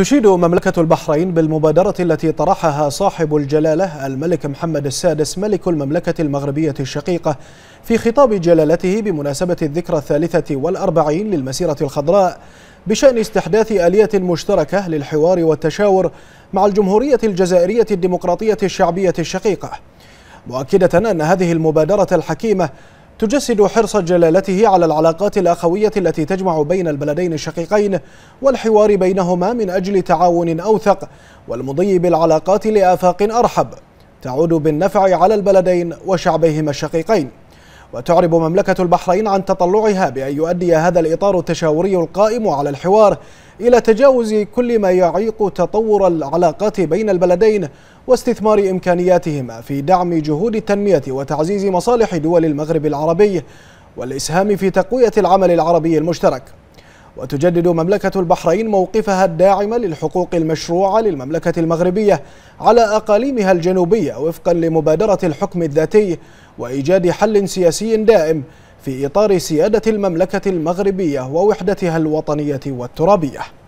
تشيد مملكة البحرين بالمبادرة التي طرحها صاحب الجلالة الملك محمد السادس ملك المملكة المغربية الشقيقة في خطاب جلالته بمناسبة الذكرى الثالثة والأربعين للمسيرة الخضراء بشأن استحداث آلية مشتركة للحوار والتشاور مع الجمهورية الجزائرية الديمقراطية الشعبية الشقيقة مؤكدة أن هذه المبادرة الحكيمة تجسد حرص جلالته على العلاقات الأخوية التي تجمع بين البلدين الشقيقين والحوار بينهما من أجل تعاون أوثق والمضي بالعلاقات لآفاق أرحب تعود بالنفع على البلدين وشعبيهما الشقيقين وتعرب مملكة البحرين عن تطلعها بأن يؤدي هذا الإطار التشاوري القائم على الحوار إلى تجاوز كل ما يعيق تطور العلاقات بين البلدين واستثمار إمكانياتهما في دعم جهود التنمية وتعزيز مصالح دول المغرب العربي والإسهام في تقوية العمل العربي المشترك وتجدد مملكة البحرين موقفها الداعم للحقوق المشروعة للمملكة المغربية على أقاليمها الجنوبية وفقا لمبادرة الحكم الذاتي وإيجاد حل سياسي دائم في إطار سيادة المملكة المغربية ووحدتها الوطنية والترابية